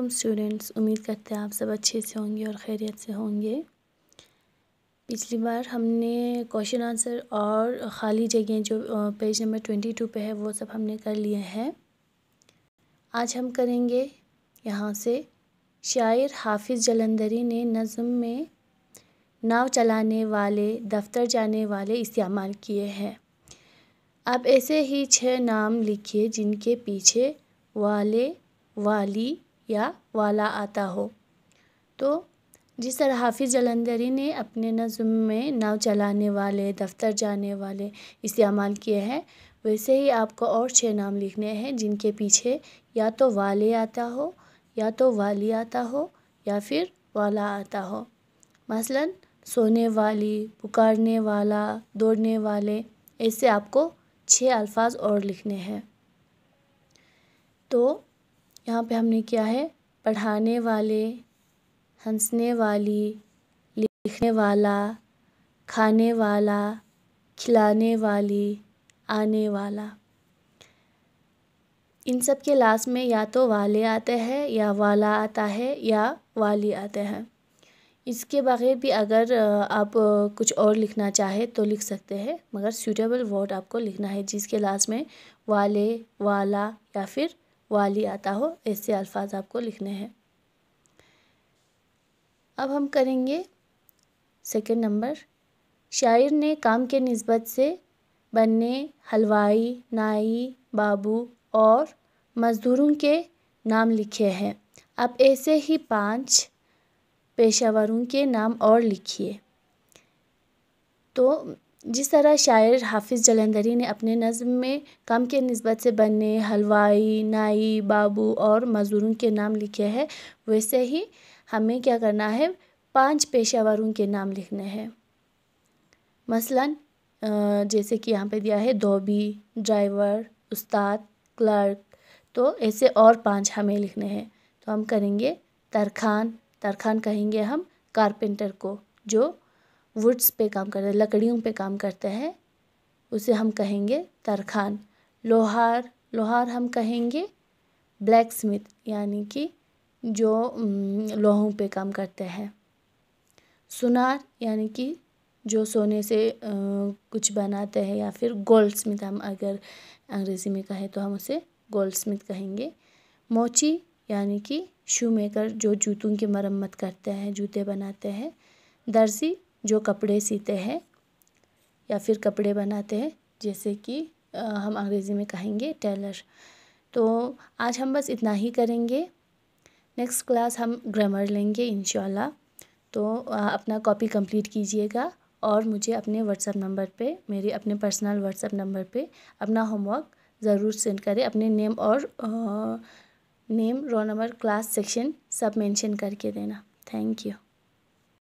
अलैक्म students उम्मीद करते हैं आप सब अच्छे से होंगे और खैरियत से होंगे पिछली बार हमने क्वेश्चन आंसर और ख़ाली जगह जो पेज नंबर ट्वेंटी टू पर है वो सब हमने कर लिए हैं आज हम करेंगे यहाँ से शायर हाफिज़ जलंधरी ने नज़म में नाव चलाने वाले दफ्तर जाने वाले इस्तेमाल किए हैं आप ऐसे ही छः नाम लिखिए जिनके पीछे वाले वाली या वाला आता हो तो जिस तरह हाफिज़ जलंधरी ने अपने नज़म में नाव चलाने वाले दफ्तर जाने वाले इस्तेमाल किए हैं वैसे ही आपको और छः नाम लिखने हैं जिनके पीछे या तो वाले आता हो या तो वाली आता हो या फिर वाला आता हो मसलन सोने वाली पुकारने वाला दौड़ने वाले ऐसे आपको छः अल्फाज और लिखने हैं तो यहाँ पे हमने क्या है पढ़ाने वाले हंसने वाली लिखने वाला खाने वाला खिलाने वाली आने वाला इन सब के लास्ट में या तो वाले आते हैं या वाला आता है या वाली आते हैं इसके बगैर भी अगर आप कुछ और लिखना चाहे तो लिख सकते हैं मगर सूटेबल वर्ड आपको लिखना है जिसके लास्ट में वाले वाला या फिर वाली आता हो ऐसे अल्फाज आपको लिखने हैं अब हम करेंगे सेकेंड नंबर शायर ने काम के नस्बत से बनने हलवाई नाई बाबू और मज़दूरों के नाम लिखे हैं अब ऐसे ही पांच पेशावरों के नाम और लिखिए तो जिस तरह शायर हाफिज़ जलंधरी ने अपने नजम में कम के नस्बत से बने हलवाई नाई बाबू और मज़दूरों के नाम लिखे हैं वैसे ही हमें क्या करना है पांच पेशावरों के नाम लिखने हैं मसलन जैसे कि यहाँ पे दिया है धोबी ड्राइवर उस्ताद क्लर्क तो ऐसे और पांच हमें लिखने हैं तो हम करेंगे तरखान तरखान कहेंगे हम कारपेंटर को जो वुड्स पे काम करते हैं लकड़ियों पे काम करते हैं उसे हम कहेंगे तरखान लोहार लोहार हम कहेंगे ब्लैक स्मिथ यानी कि जो लोहों पे काम करते हैं सुनार यानी कि जो सोने से कुछ बनाते हैं या फिर गोल्ड स्मिथ हम अगर अंग्रेज़ी में कहें तो हम उसे गोल्ड स्मिथ कहेंगे मोची यानी कि शू मेकर जो जूतों की मरम्मत करते हैं जूते बनाते हैं दर्जी जो कपड़े सीते हैं या फिर कपड़े बनाते हैं जैसे कि हम अंग्रेज़ी में कहेंगे टेलर तो आज हम बस इतना ही करेंगे नेक्स्ट क्लास हम ग्रामर लेंगे इन तो अपना कॉपी कंप्लीट कीजिएगा और मुझे अपने व्हाट्सएप नंबर पे मेरे अपने पर्सनल व्हाट्सएप नंबर पे अपना होमवर्क ज़रूर सेंड करें अपने नेम और आ, name roll number class section सब मेंशन करके देना थैंक यू